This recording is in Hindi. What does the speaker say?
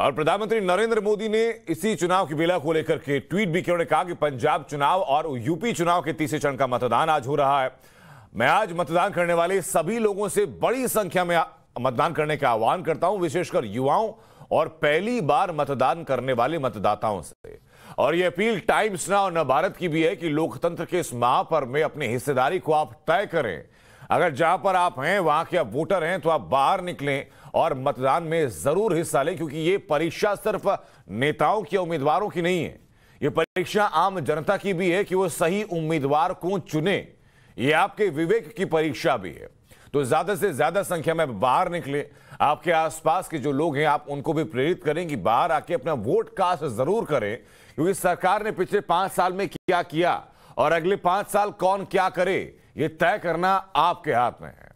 और प्रधानमंत्री नरेंद्र मोदी ने इसी चुनाव की बेला को लेकर के ट्वीट भी किया उन्होंने कहा कि पंजाब चुनाव और यूपी चुनाव के तीसरे चरण का मतदान आज हो रहा है मैं आज मतदान करने वाले सभी लोगों से बड़ी संख्या में मतदान करने का आह्वान करता हूं विशेषकर युवाओं और पहली बार मतदान करने वाले मतदाताओं से और यह अपील टाइम्स ना और न भारत की भी है कि लोकतंत्र के इस महापर्व में अपनी हिस्सेदारी को आप तय करें अगर जहां पर आप हैं वहां के आप वोटर हैं तो आप बाहर निकलें और मतदान में जरूर हिस्सा लें क्योंकि ये परीक्षा सिर्फ नेताओं की उम्मीदवारों की नहीं है ये परीक्षा आम जनता की भी है कि वो सही उम्मीदवार को चुने ये आपके विवेक की परीक्षा भी है तो ज्यादा से ज्यादा संख्या में बाहर निकले आपके आसपास के जो लोग हैं आप उनको भी प्रेरित करें कि बाहर आके अपना वोट कास्ट जरूर करें क्योंकि सरकार ने पिछले पांच साल में क्या किया और अगले पांच साल कौन क्या करे ये तय करना आपके हाथ में है